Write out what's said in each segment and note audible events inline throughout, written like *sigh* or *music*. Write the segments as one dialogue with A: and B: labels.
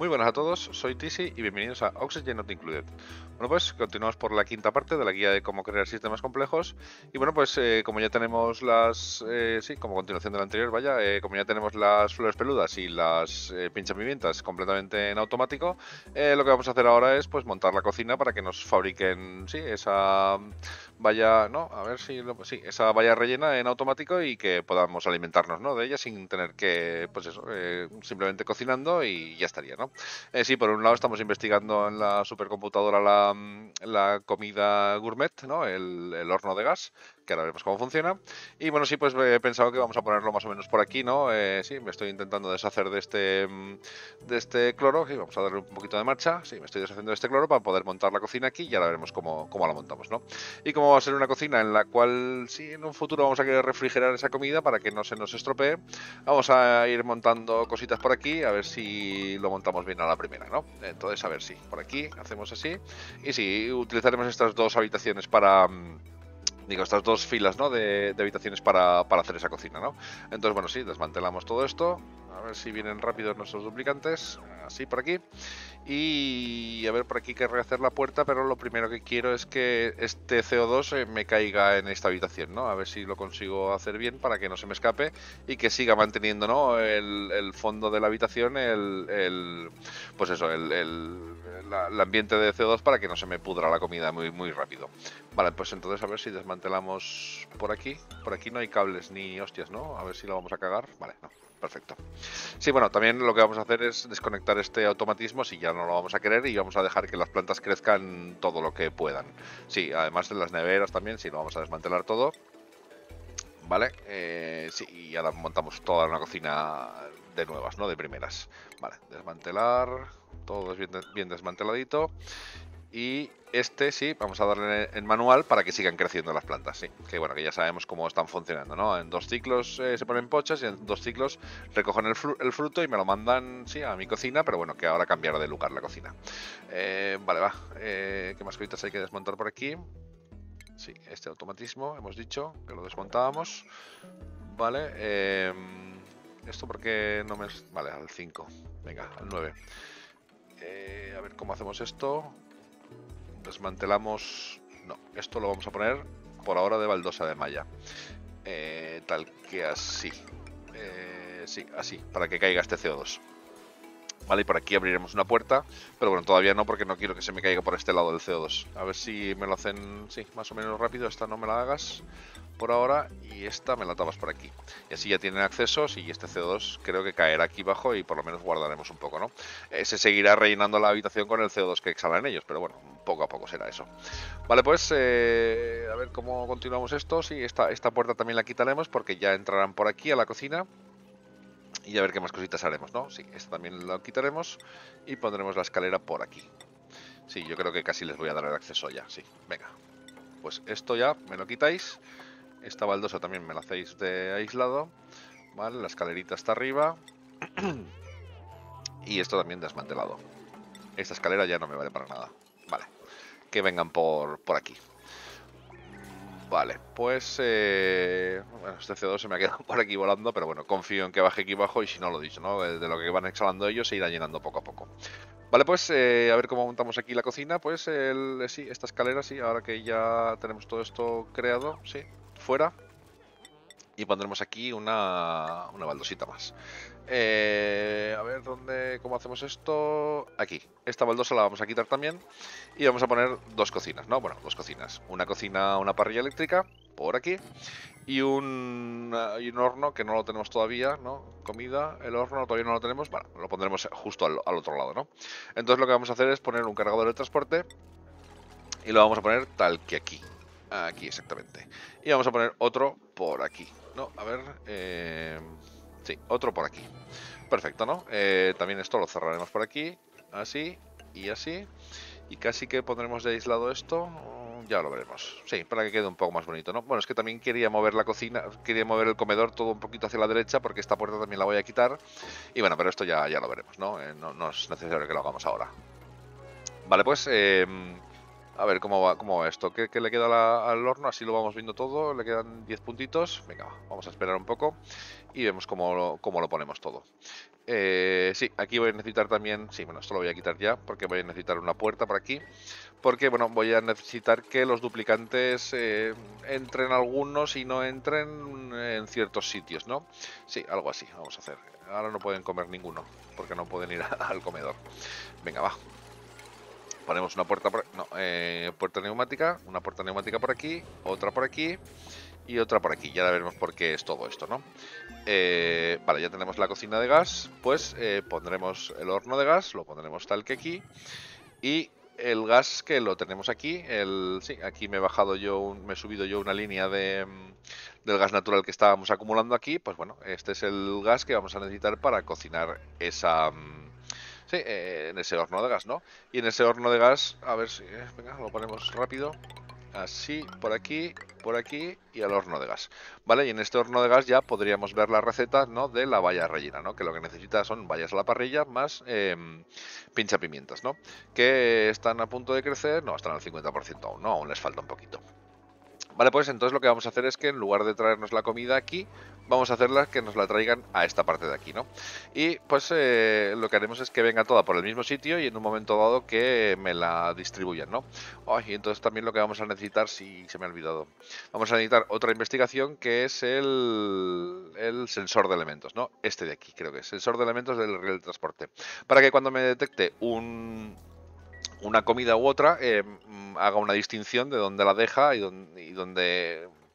A: Muy buenas a todos, soy Tisi y bienvenidos a Oxygen Not Included, bueno, pues continuamos por la quinta parte de la guía de cómo crear sistemas complejos. Y bueno, pues eh, como ya tenemos las. Eh, sí, como continuación de la anterior, vaya, eh, como ya tenemos las flores peludas y las pimientas completamente en automático, lo que vamos a hacer ahora es pues montar la cocina para que nos fabriquen, sí, esa vaya No, a ver si. sí, esa valla rellena en automático y que podamos alimentarnos, ¿no? De ella sin tener que, pues eso, simplemente cocinando y ya estaría, ¿no? sí, por un lado estamos investigando en la supercomputadora la Mm, la, comida gourmet, ¿no? El, el horno de gas, ahora veremos cómo funciona. Y bueno, sí, pues eh, he pensado que vamos a ponerlo más o menos por aquí, ¿no? Eh, sí, me estoy intentando deshacer de este, mm, de este cloro, y vamos a darle un poquito de marcha, sí, me estoy deshaciendo de este cloro para poder montar la cocina aquí y ahora veremos cómo, la montamos, ¿no? Y cómo va a ser una cocina en la cual, sí, en un futuro vamos a querer refrigerar esa comida para que no se nos estropee, vamos a ir montando cositas por aquí, a ver si lo montamos bien a la primera, ¿no? Entonces, a ver si por aquí hacemos así, y sí, utilizaremos estas dos habitaciones para... Mm, digo, estas dos filas ¿no? de, habitaciones para, hacer esa cocina, ¿no? Entonces, bueno, sí, desmantelamos todo esto. A ver si vienen rápido nuestros duplicantes. Así por aquí. Y a ver, por aquí querré hacer la puerta, pero lo primero que quiero es que este CO2 eh, me caiga en esta habitación, ¿no? A ver si lo consigo hacer bien para que no se me escape y que siga manteniendo, ¿no? El, fondo de la habitación, el, el pues eso, el, el, ambiente de CO2 para que no se me pudra la comida muy, muy rápido. Vale, pues entonces a ver si desmantelamos por aquí. Por aquí no hay cables ni hostias, ¿no? A ver si lo vamos a cagar. Vale, no. Perfecto. Sí, bueno, también lo que vamos a hacer es desconectar este automatismo si ya no lo vamos a querer y vamos a dejar que las plantas crezcan todo lo que puedan. Sí, además de las neveras también, si lo vamos a desmantelar todo. Vale, eh, sí, y ahora montamos toda una cocina de nuevas, ¿no? De primeras. Vale, desmantelar, todo es bien, bien desmanteladito. Y este sí, vamos a darle en manual para que sigan creciendo las plantas, sí. Que bueno, que ya sabemos cómo están funcionando, ¿no? En dos ciclos eh, se ponen pochas y en dos ciclos recogen el, fruto y me lo mandan, sí, a mi cocina, pero bueno, que ahora cambiará de lugar la cocina. Eh, vale, va. Eh, ¿Qué más cositas hay que desmontar por aquí? Sí, este automatismo, hemos dicho que lo desmontábamos. Vale, esto porque no me... Vale, al 5. Venga, al 9. a ver cómo hacemos esto. Desmantelamos... No, esto lo vamos a poner por ahora de baldosa de malla. Eh, tal que así. Eh, sí, así, para que caiga este CO2. Vale, y por aquí abriremos una puerta, pero bueno, todavía no porque no quiero que se me caiga por este lado del CO2. A ver si me lo hacen, sí, más o menos rápido, esta no me la hagas por ahora y esta me la tapas por aquí. Y así ya tienen acceso y este CO2 creo que caerá aquí abajo y por lo menos guardaremos un poco, ¿no? Eh, se seguirá rellenando la habitación con el CO2 que exhalan ellos, pero bueno, poco a poco será eso. Vale, pues eh, a ver cómo continuamos esto. Sí, esta, esta puerta también la quitaremos porque ya entrarán por aquí a la cocina y a ver qué más cositas haremos, ¿no? Sí, esta también la quitaremos y pondremos la escalera por aquí. Sí, yo creo que casi les voy a dar el acceso ya, sí. Venga, pues esto ya me lo quitáis. Esta baldosa también me la hacéis de aislado. ¿Vale? La escalerita está arriba. *clears throat* y esto también desmantelado. Esta escalera ya no me vale para nada. Vale. Que vengan por, aquí. Vale, pues... Eh, bueno, este C2 se me ha quedado *laughs* por aquí volando, pero bueno, confío en que baje aquí abajo y si no, lo dicho, ¿no? De lo que van exhalando ellos se irá llenando poco a poco. Vale, pues eh, a ver cómo montamos aquí la cocina. Pues el, eh, sí, esta escalera, sí, ahora que ya tenemos todo esto creado, sí, y pondremos aquí una, baldosita más. Eh, a ver, ¿dónde, ¿cómo hacemos esto? Aquí. Esta baldosa la vamos a quitar también y vamos a poner dos cocinas, ¿no? Bueno, dos cocinas. Una cocina, una parrilla eléctrica por aquí y un, horno que no lo tenemos todavía, ¿no? Comida, el horno todavía no lo tenemos. Bueno, lo pondremos justo al, al otro lado, ¿no? Entonces lo que vamos a hacer es poner un cargador de transporte y lo vamos a poner tal que aquí, Aquí, exactamente. Y vamos a poner otro por aquí. No, a ver... Eh, sí, otro por aquí. Perfecto, ¿no? Eh, también esto lo cerraremos por aquí. Así y así. Y casi que pondremos de aislado esto. Ya lo veremos. Sí, para que quede un poco más bonito, ¿no? Bueno, es que también quería mover la cocina, quería mover el comedor todo un poquito hacia la derecha porque esta puerta también la voy a quitar. Y bueno, pero esto ya, ya lo veremos, ¿no? Eh, no, no es necesario que lo hagamos ahora. Vale, pues a ver cómo va, esto. ¿Qué, le queda al horno? Así lo vamos viendo todo. Le quedan 10 puntitos. Venga, vamos a esperar un poco y vemos cómo lo, cómo lo ponemos todo. Eh, sí, aquí voy a necesitar también... Sí, bueno, esto lo voy a quitar ya porque voy a necesitar una puerta por aquí. Porque, bueno, voy a necesitar que los duplicantes eh, entren algunos y no entren en ciertos sitios, ¿no? Sí, algo así vamos a hacer. Ahora no pueden comer ninguno porque no pueden ir *laughs* al comedor. Venga, va, ponemos una puerta, eh, puerta neumática, una puerta neumática por aquí, otra por aquí y otra por aquí. Ya ahora veremos por qué es todo esto, ¿no? Eh, vale, ya tenemos la cocina de gas, pues eh, pondremos el horno de gas, lo pondremos tal que aquí y el gas que lo tenemos aquí, el, sí, aquí me he bajado yo, me he subido yo una línea de, mm, del gas natural que estábamos acumulando aquí, pues bueno, este es el gas que vamos a necesitar para cocinar esa mm, Sí, eh, en ese horno de gas, ¿no? Y en ese horno de gas, a ver si... Eh, venga, lo ponemos rápido. Así, por aquí, por aquí y al horno de gas. ¿Vale? Y en este horno de gas ya podríamos ver la receta, ¿no? De la valla rellena, ¿no? Que lo que necesita son vallas a la parrilla más em, pincha pimientas, ¿no? Que están a punto de crecer, no, están al 50% aún, ¿no? Aún les falta un poquito. Vale, pues entonces lo que vamos a hacer es que en lugar de traernos la comida aquí, vamos a hacerla que nos la traigan a esta parte de aquí, ¿no? Y pues eh, lo que haremos es que venga toda por el mismo sitio y en un momento dado que me la distribuyan, ¿no? y entonces también lo que vamos a necesitar, si se me ha olvidado, vamos a necesitar otra investigación que es el, sensor de elementos, ¿no? Este de aquí creo que es, sensor de elementos del, del transporte. Para que cuando me detecte un una comida u otra eh, mm, haga una distinción de dónde la deja y dónde,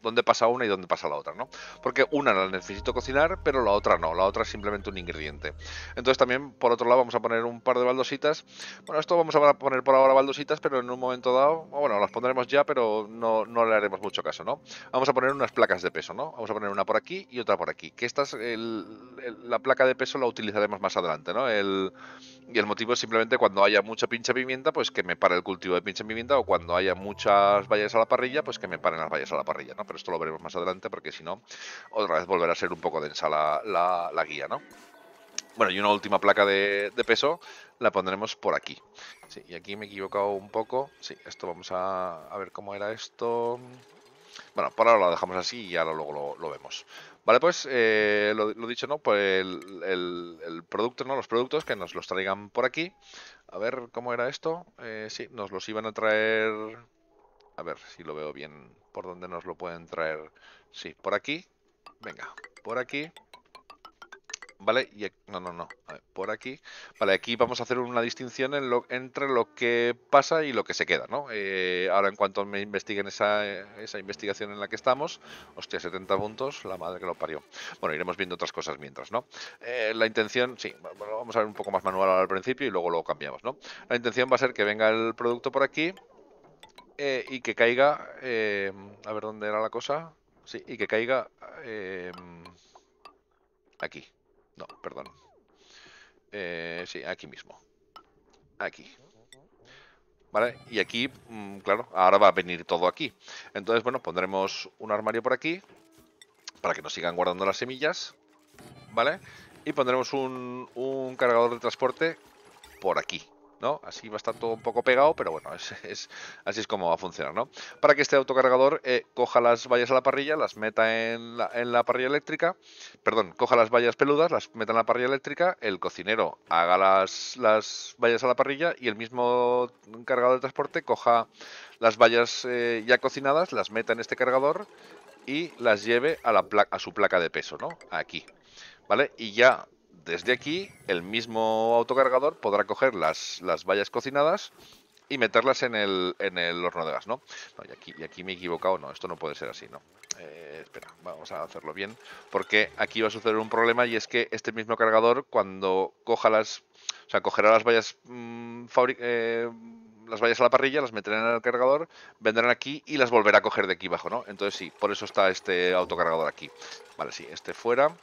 A: dónde, pasa una y dónde pasa la otra, ¿no? Porque una la necesito cocinar, pero la otra no, la otra es simplemente un ingrediente. Entonces también, por otro lado, vamos a poner un par de baldositas. Bueno, esto vamos a poner por ahora baldositas, pero en un momento dado, bueno, las pondremos ya, pero no, le haremos mucho caso, ¿no? Vamos a poner unas placas de peso, ¿no? Vamos a poner una por aquí y otra por aquí. Que esta la placa de peso la utilizaremos más adelante, ¿no? El... Y el motivo es simplemente cuando haya mucha pinche pimienta, pues que me pare el cultivo de pinche pimienta, o cuando haya muchas vallas a la parrilla, pues que me paren las vallas a la parrilla, ¿no? Pero esto lo veremos más adelante, porque si no, otra vez volverá a ser un poco densa la, guía, ¿no? Bueno, y una última placa de, peso la pondremos por aquí. Sí, y aquí me he equivocado un poco. Sí, esto vamos a, ver cómo era esto. Bueno, por ahora lo dejamos así y ahora luego lo, lo vemos. Vale, pues eh, lo, dicho, ¿no? Pues el, producto, ¿no? Los productos que nos los traigan por aquí. A ver, ¿cómo era esto? Eh, sí, nos los iban a traer... A ver si lo veo bien. ¿Por dónde nos lo pueden traer? Sí, por aquí. Venga, por aquí. ¿vale? Y e-, no, no, no, por aquí. Vale, aquí vamos a hacer una distinción en entre lo que pasa y lo que se queda, ¿no? Eh, ahora en cuanto me investiguen esa, investigación en la que estamos, hostia, 70 puntos, la madre que lo parió. Bueno, iremos viendo otras cosas mientras, ¿no? Eh, la intención, sí, vamos a ver un poco más manual al principio y luego lo cambiamos, ¿no? La intención va a ser que venga el producto por aquí eh, y que caiga, a ver dónde era la cosa, sí, y que caiga aquí. No, perdón. Eh, sí, aquí mismo. Aquí. ¿Vale? Y aquí, mm, claro, ahora va a venir todo aquí. Entonces, bueno, pondremos un armario por aquí para que nos sigan guardando las semillas. ¿Vale? Y pondremos un, un cargador de transporte por aquí. ¿no? Así va a estar todo un poco pegado, pero bueno, es, *laughs* así es como va a funcionar, ¿no? Para que este autocargador eh, coja las vallas a la parrilla, las meta en la, parrilla eléctrica, perdón, coja las vallas peludas, las meta en la parrilla eléctrica, el cocinero haga las, las vallas a la parrilla y el mismo cargador de transporte coja las vallas eh, ya cocinadas, las meta en este cargador y las lleve a, la a su placa de peso, ¿no? Aquí. ¿Vale? Y ya desde aquí el mismo autocargador podrá coger las, las vallas cocinadas y meterlas en el, en el horno de gas, ¿no? no y, aquí, y, aquí, me he equivocado, no, esto no puede ser así, ¿no? Eh, espera, vamos a hacerlo bien, porque aquí va a suceder un problema y es que este mismo cargador cuando coja las... O sea, cogerá las vallas, mm, eh, las vallas a la parrilla, las meterán en el cargador, vendrán aquí y las volverá a coger de aquí abajo, ¿no? Entonces sí, por eso está este autocargador aquí. Vale, sí, este fuera.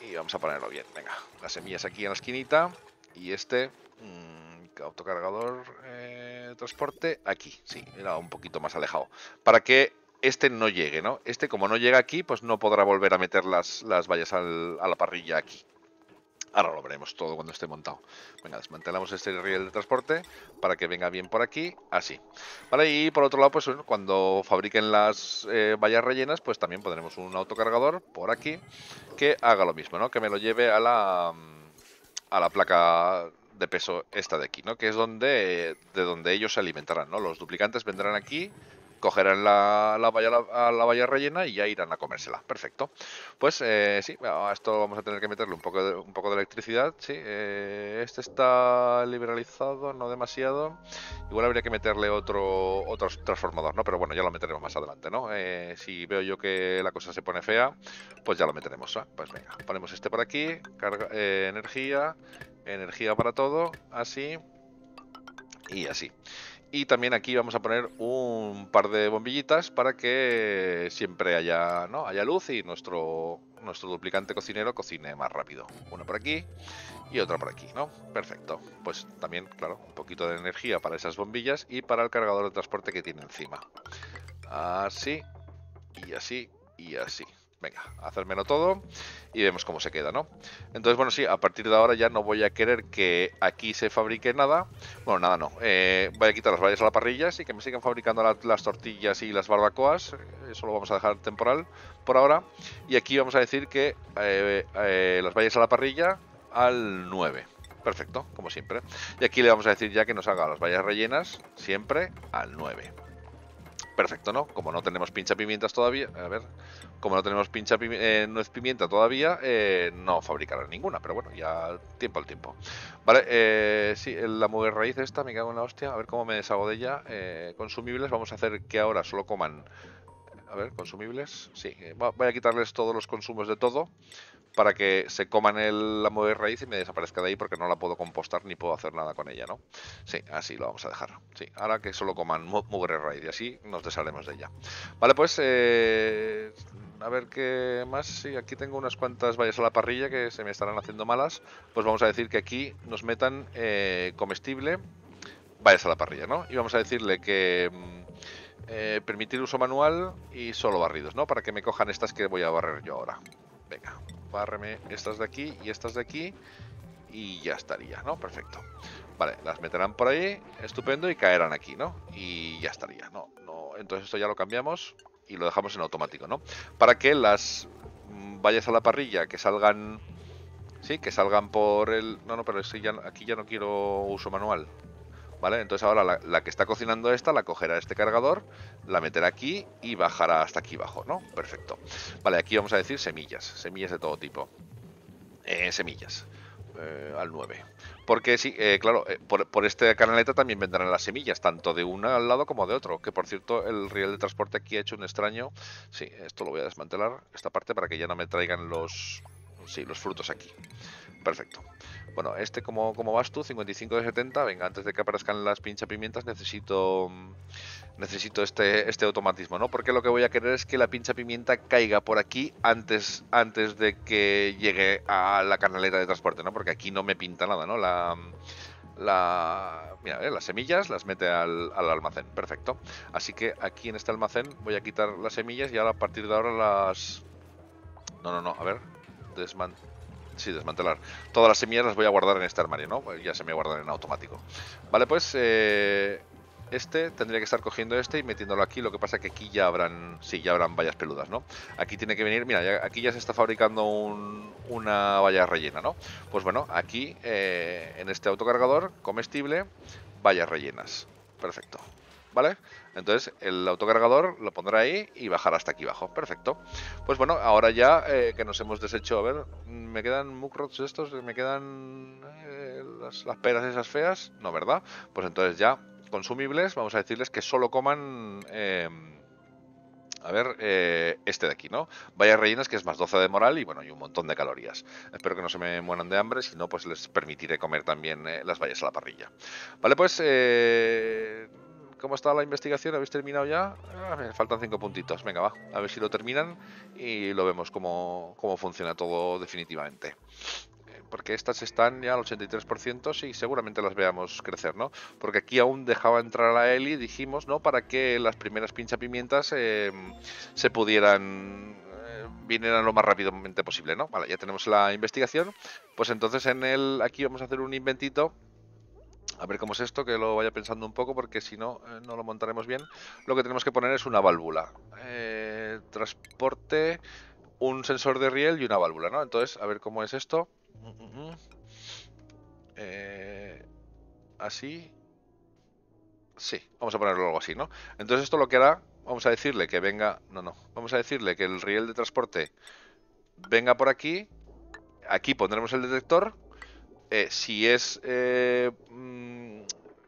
A: Y vamos a ponerlo bien, venga. Las semillas aquí en la esquinita. Y este mm, autocargador de eh, transporte aquí. Sí, era un poquito más alejado. Para que este no llegue, ¿no? Este como no llega aquí, pues no podrá volver a meter las, las vallas al, a la parrilla aquí. Ahora lo veremos todo cuando esté montado. Venga, desmantelamos este riel de transporte para que venga bien por aquí, así. Vale, y por otro lado, pues cuando fabriquen las eh, vallas rellenas, pues también pondremos un autocargador por aquí que haga lo mismo, ¿no? Que me lo lleve a la, mm, a la placa de peso esta de aquí, ¿no? Que es donde de donde ellos se alimentarán, ¿no? Los duplicantes vendrán aquí cogerán la, valla, la, valla, rellena y ya irán a comérsela. Perfecto. Pues eh, sí, a esto vamos a tener que meterle un poco de, un poco de electricidad. Sí, eh, este está liberalizado, no demasiado. Igual habría que meterle otro, transformador, ¿no? Pero bueno, ya lo meteremos más adelante, ¿no? Eh, si veo yo que la cosa se pone fea, pues ya lo meteremos. Pues venga, ponemos este por aquí, carga, energía, energía para todo, así y así. Y también aquí vamos a poner un par de bombillitas para que siempre haya, ¿no? luz y nuestro, nuestro duplicante cocinero cocine más rápido. Una por aquí y otra por aquí, ¿no? Perfecto. Pues también, claro, un poquito de energía para esas bombillas y para el cargador de transporte que tiene encima. Así, y así, y así venga, hacérmelo todo y vemos cómo se queda, ¿no? Entonces, bueno, sí, a partir de ahora ya no voy a querer que aquí se fabrique nada. Bueno, nada, no. Eh, voy a quitar las vallas a la parrilla y que me sigan fabricando las tortillas y las barbacoas. Eh, eso lo vamos a dejar temporal por ahora. Y aquí vamos a decir que eh, las vallas a la parrilla al 9. Perfecto, como siempre. Y aquí le vamos a decir ya que nos haga las vallas rellenas siempre al 9 perfecto, ¿no? Como no tenemos pincha pimientas todavía, a ver, como no tenemos pincha eh, nuez pimienta todavía, eh, no fabricarán ninguna, pero bueno, ya tiempo al tiempo. Vale, eh, sí, la mujer raíz esta, me cago en la hostia, a ver cómo me deshago de ella. Eh, consumibles, vamos a hacer que ahora solo coman a ver, consumibles. Sí, eh, voy a quitarles todos los consumos de todo para que se coman el, la mueve raíz y me desaparezca de ahí porque no la puedo compostar ni puedo hacer nada con ella, ¿no? Sí, así lo vamos a dejar. Sí, ahora que solo coman mugre raíz y así nos desharemos de ella. Vale, pues eh, a ver qué más. Sí, aquí tengo unas cuantas vallas a la parrilla que se me estarán haciendo malas. Pues vamos a decir que aquí nos metan eh, comestible vallas a la parrilla, ¿no? Y vamos a decirle que... Mm, eh, permitir uso manual y solo barridos, ¿no? Para que me cojan estas que voy a barrer yo ahora. Venga, bárreme estas de aquí y estas de aquí. Y ya estaría, ¿no? Perfecto. Vale, las meterán por ahí, estupendo, y caerán aquí, ¿no? Y ya estaría, ¿no? no entonces esto ya lo cambiamos y lo dejamos en automático, ¿no? Para que las mm, vallas a la parrilla que salgan... Sí, que salgan por el... No, no, pero aquí ya no quiero uso manual. ¿vale? Entonces ahora la, que está cocinando esta la cogerá este cargador, la meterá aquí y bajará hasta aquí abajo, ¿no? Perfecto. Vale, aquí vamos a decir semillas, semillas de todo tipo. Eh, semillas. Eh, al 9. Porque sí, eh, claro, eh, por, este canaleta también vendrán las semillas, tanto de una al lado como de otro. Que por cierto, el riel de transporte aquí ha hecho un extraño. Sí, esto lo voy a desmantelar, esta parte, para que ya no me traigan los, sí, los frutos aquí. Perfecto. Bueno, este como, como vas tú, 55 de 70. Venga, antes de que aparezcan las pincha pimientas necesito mm, necesito este, este automatismo, ¿no? Porque lo que voy a querer es que la pincha pimienta caiga por aquí antes, antes de que llegue a la canaleta de transporte, ¿no? Porque aquí no me pinta nada, ¿no? La, mm, la, mira, ¿eh? las semillas las mete al, almacén, perfecto. Así que aquí en este almacén voy a quitar las semillas y ahora a partir de ahora las... No, no, no, a ver, desmantelar Sí, desmantelar. Todas las semillas las voy a guardar en este armario, ¿no? Ya se me guardan en automático. Vale, pues eh, este tendría que estar cogiendo este y metiéndolo aquí. Lo que pasa es que aquí ya habrán, sí, ya habrán vallas peludas, ¿no? Aquí tiene que venir, mira, aquí ya se está fabricando una valla rellena, ¿no? Pues bueno, aquí eh, en este autocargador comestible, vallas rellenas. Perfecto. ¿vale? Entonces el autocargador lo pondrá ahí y bajará hasta aquí abajo. Perfecto. Pues bueno, ahora ya eh, que nos hemos deshecho, a ver, me quedan mucrots estos, me quedan eh, las, peras esas feas, no, ¿verdad? Pues entonces ya consumibles, vamos a decirles que solo coman... Eh, a ver, este de aquí, ¿no? Vallas rellenas que es más 12 de moral y bueno, y un montón de calorías. Espero que no se me mueran de hambre, si no, pues les permitiré comer también las vallas a la parrilla. Vale, pues eh, ¿Cómo está la investigación? ¿Habéis terminado ya? Ah, faltan cinco puntitos. Venga, va. A ver si lo terminan y lo vemos cómo, funciona todo definitivamente. Eh, porque estas están ya al 83% y seguramente las veamos crecer, ¿no? Porque aquí aún dejaba entrar a la Eli, dijimos, ¿no? Para que las primeras pinchapimientas eh, se pudieran eh, vinieran lo más rápidamente posible, ¿no? Vale, ya tenemos la investigación. Pues entonces en el aquí vamos a hacer un inventito a ver cómo es esto, que lo vaya pensando un poco, porque si no, eh, no lo montaremos bien. Lo que tenemos que poner es una válvula. Eh, transporte, un sensor de riel y una válvula, ¿no? Entonces, a ver cómo es esto. Mm, mm, mm. Eh, así. Sí, vamos a ponerlo algo así, ¿no? Entonces esto lo que hará, vamos a decirle que venga... No, no. Vamos a decirle que el riel de transporte venga por aquí. Aquí pondremos el detector eh, si es eh, mm,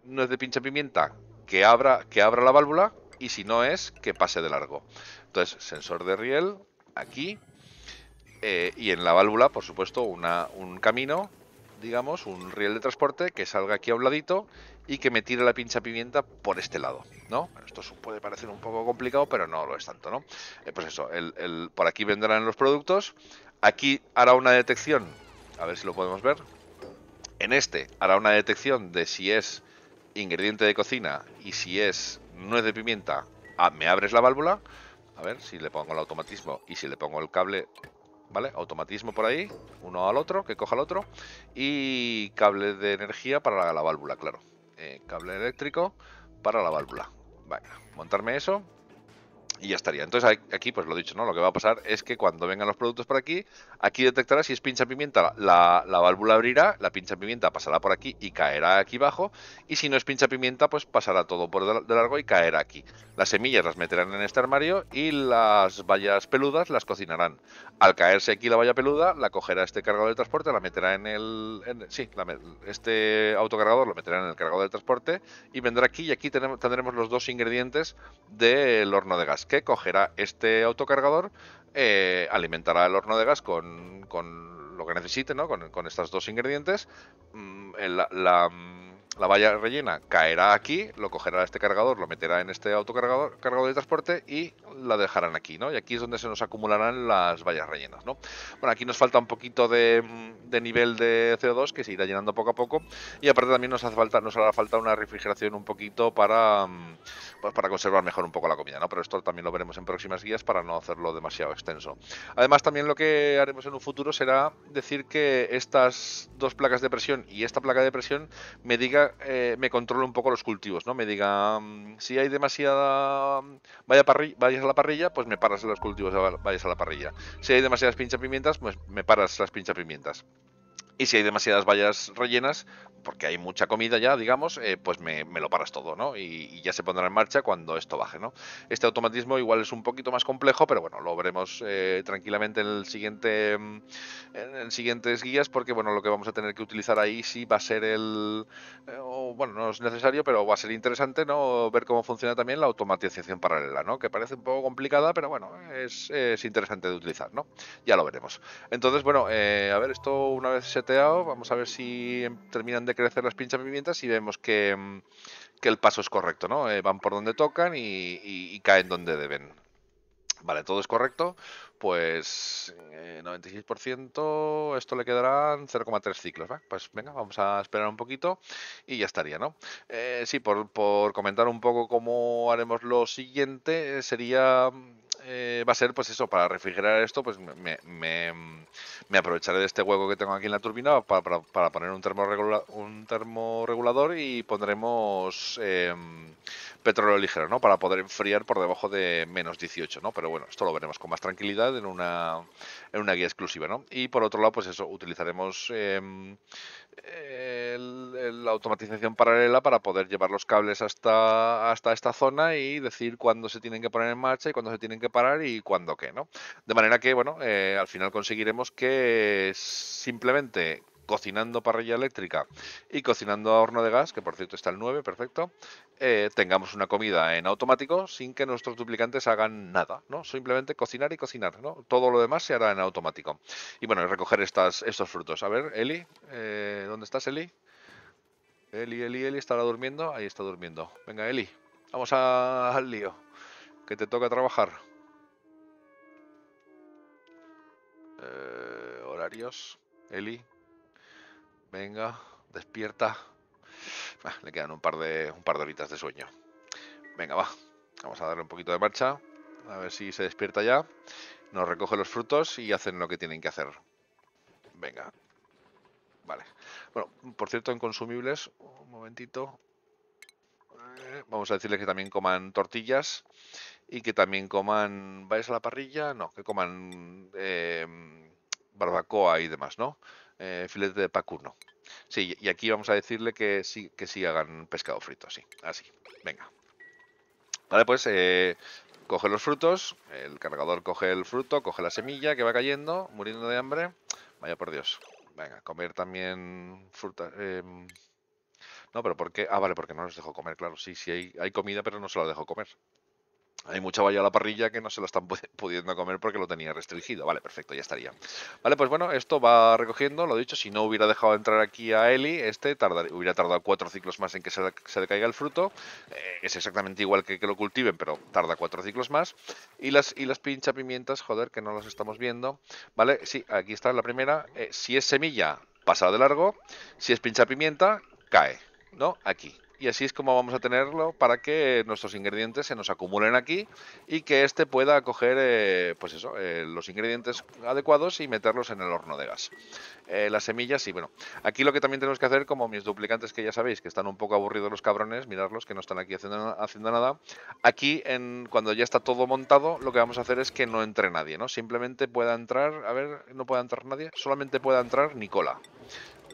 A: no es de pincha pimienta, que abra, que abra la válvula y si no es, que pase de largo. Entonces, sensor de riel aquí eh, y en la válvula, por supuesto, una, un camino, digamos, un riel de transporte que salga aquí a un ladito y que me tire la pincha pimienta por este lado, ¿no? esto puede parecer un poco complicado, pero no lo es tanto, ¿no? pues eso, el, el, por aquí vendrán los productos, aquí hará una detección, a ver si lo podemos ver, en este hará una detección de si es ingrediente de cocina y si es nuez de pimienta, ah, me abres la válvula. A ver si le pongo el automatismo y si le pongo el cable, ¿vale? Automatismo por ahí, uno al otro, que coja el otro. Y cable de energía para la, válvula, claro. Eh, cable eléctrico para la válvula. Vale, montarme eso y ya estaría. Entonces aquí, pues lo dicho, ¿no? Lo que va a pasar es que cuando vengan los productos por aquí, aquí detectará si es pincha pimienta, la, la válvula abrirá, la pincha pimienta pasará por aquí y caerá aquí abajo, y si no es pincha pimienta, pues pasará todo por de largo y caerá aquí. Las semillas las meterán en este armario y las vallas peludas las cocinarán al caerse aquí la valla peluda, la cogerá este cargador de transporte, la meterá en el. sí, la, este autocargador lo meterá en el cargador del transporte y vendrá aquí. Y aquí tendremos los dos ingredientes del horno de gas, que cogerá este autocargador, eh, alimentará el horno de gas con, con lo que necesite, ¿no? Con, estos dos ingredientes. Mm, la la valla rellena caerá aquí, lo cogerá este cargador, lo meterá en este autocargador cargador de transporte y la dejarán aquí, ¿no? Y aquí es donde se nos acumularán las vallas rellenas, ¿no? Bueno, aquí nos falta un poquito de, mm, nivel de CO2 que se irá llenando poco a poco y aparte también nos hace falta, nos hará falta una refrigeración un poquito para, mm, pues para conservar mejor un poco la comida, ¿no? Pero esto también lo veremos en próximas guías para no hacerlo demasiado extenso. Además también lo que haremos en un futuro será decir que estas dos placas de presión y esta placa de presión me diga eh, me controlo un poco los cultivos, ¿no? Me diga, mm, si hay demasiada mm, vaya vayas a la parrilla, pues me paras los cultivos, vayas a la parrilla. Si hay demasiadas pincha pimientas, pues me paras las pincha pimientas. Y si hay demasiadas vallas rellenas, porque hay mucha comida ya, digamos, eh, pues me, lo paras todo, ¿no? Y, ya se pondrá en marcha cuando esto baje, ¿no? Este automatismo igual es un poquito más complejo, pero bueno, lo veremos eh, tranquilamente en el siguiente, mm, en siguientes guías, porque bueno, lo que vamos a tener que utilizar ahí sí va a ser el, eh, bueno, no es necesario, pero va a ser interesante, ¿no? Ver cómo funciona también la automatización paralela, ¿no? Que parece un poco complicada, pero bueno, es, es interesante de utilizar, ¿no? Ya lo veremos. Entonces, bueno, a ver, esto una vez se Vamos a ver si em, terminan de crecer las pinchas pimientas y vemos em, que, el paso es correcto, ¿no? Eh, van por donde tocan y, caen donde deben. Vale, todo es correcto. Pues 96%, eh, esto le quedarán 0,3 ciclos. Pues venga, vamos a esperar un poquito y ya estaría, ¿no? Eh, sí, por, por comentar un poco cómo haremos lo siguiente, sería mm, eh, va a ser, pues eso, para refrigerar esto, pues me, aprovecharé de este hueco que tengo aquí en la turbina para, poner un, termorregula, un termorregulador y pondremos em, petróleo ligero, ¿no? Para poder enfriar por debajo de menos 18, ¿no? Pero bueno, esto lo veremos con más tranquilidad en una, en una guía exclusiva, ¿no? Y por otro lado, pues eso, utilizaremos em, la automatización paralela para poder llevar los cables hasta, hasta esta zona y decir cuándo se tienen que poner en marcha y cuándo se tienen que y cuando qué, ¿no? De manera que, bueno, eh, al final conseguiremos que simplemente cocinando parrilla eléctrica y cocinando a horno de gas, que por cierto está el 9, perfecto, eh, tengamos una comida en automático sin que nuestros duplicantes hagan nada, ¿no? Simplemente cocinar y cocinar, ¿no? Todo lo demás se hará en automático. Y bueno, recoger estas, estos frutos. A ver, Eli, eh, ¿dónde estás, Eli? Eli, Eli, Eli, ¿estará durmiendo? Ahí está durmiendo. Venga, Eli, vamos al lío, que te toca trabajar. Eh, horarios. Eli. Venga, despierta. Ah, le quedan un par, de, un par de horitas de sueño. Venga, va. Vamos a darle un poquito de marcha. A ver si se despierta ya. Nos recoge los frutos y hacen lo que tienen que hacer. Venga. Vale. Bueno, por cierto, en consumibles, un momentito vamos a decirle que también coman tortillas y que también coman, ¿vais a la parrilla? No, que coman em, barbacoa y demás, ¿no? Eh, filete de pacuno. Sí, y aquí vamos a decirle que sí, que sí hagan pescado frito, sí, así, venga. Vale, pues eh, coge los frutos, el cargador coge el fruto, coge la semilla que va cayendo, muriendo de hambre. Vaya por Dios. Venga, comer también fruta, em, pero ¿por qué? Ah, vale, porque no los dejo comer, claro. Sí, sí, hay, hay comida, pero no se la dejo comer. Hay mucha valla a la parrilla que no se la están *laughs* pudiendo comer porque lo tenía restringido. Vale, perfecto, ya estaría. Vale, pues bueno, esto va recogiendo. Lo dicho, si no hubiera dejado entrar aquí a Eli, este hubiera tardado cuatro ciclos más en que se, le caiga el fruto. Eh, es exactamente igual que que lo cultiven, pero tarda cuatro ciclos más. Y las, y las pincha pimientas, joder, que no las estamos viendo. Vale, sí, aquí está la primera. Eh, si es semilla, pasa de largo. Si es pincha pimienta, cae. ¿no? Aquí. Y así es como vamos a tenerlo para que nuestros ingredientes se nos acumulen aquí y que este pueda coger, eh, pues eso, eh, los ingredientes adecuados y meterlos en el horno de gas. Eh, las semillas, y bueno. Aquí lo que también tenemos que hacer, como mis duplicantes que ya sabéis, que están un poco aburridos los cabrones, mirarlos, que no están aquí haciendo, haciendo nada. Aquí, en, cuando ya está todo montado, lo que vamos a hacer es que no entre nadie, ¿no? Simplemente pueda entrar, a ver, no pueda entrar nadie, solamente pueda entrar Nicola.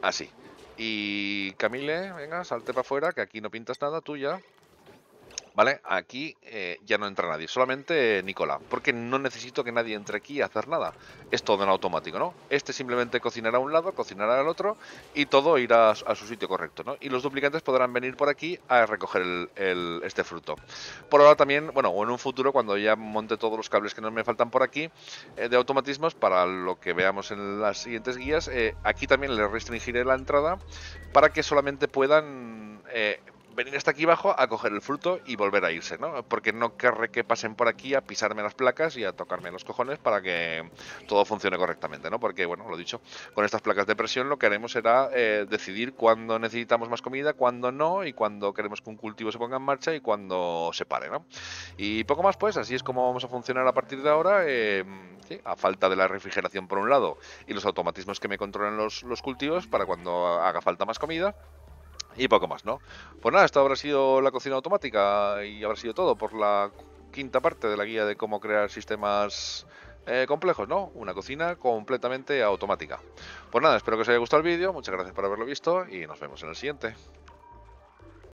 A: Así. Y Camille, venga, salte para afuera, que aquí no pintas nada, tuya. ¿Vale? Aquí eh, ya no entra nadie, solamente Nicolás, porque no necesito que nadie entre aquí a hacer nada. Es todo en automático, ¿no? Este simplemente cocinará a un lado, cocinará al otro y todo irá a, su sitio correcto, ¿no? Y los duplicantes podrán venir por aquí a recoger este fruto. Por ahora también, bueno, o en un futuro, cuando ya monte todos los cables que no me faltan por aquí eh, de automatismos, para lo que veamos en las siguientes guías, eh, aquí también les restringiré la entrada para que solamente puedan venir hasta aquí abajo a coger el fruto y volver a irse, ¿no? Porque no querré que pasen por aquí a pisarme las placas y a tocarme los cojones para que todo funcione correctamente, ¿no? Porque, bueno, lo dicho, con estas placas de presión lo que haremos será eh, decidir cuándo necesitamos más comida, cuándo no, y cuándo queremos que un cultivo se ponga en marcha y cuándo se pare, ¿no? Y poco más, pues, así es como vamos a funcionar a partir de ahora, eh, a falta de la refrigeración por un lado y los automatismos que me controlan los, los cultivos para cuando haga falta más comida. Y poco más, ¿no? Pues nada, esto habrá sido la cocina automática y habrá sido todo por la quinta parte de la guía de cómo crear sistemas eh, complejos, ¿no? Una cocina completamente automática. Pues nada, espero que os haya gustado el vídeo, muchas gracias por haberlo visto y nos vemos en el siguiente.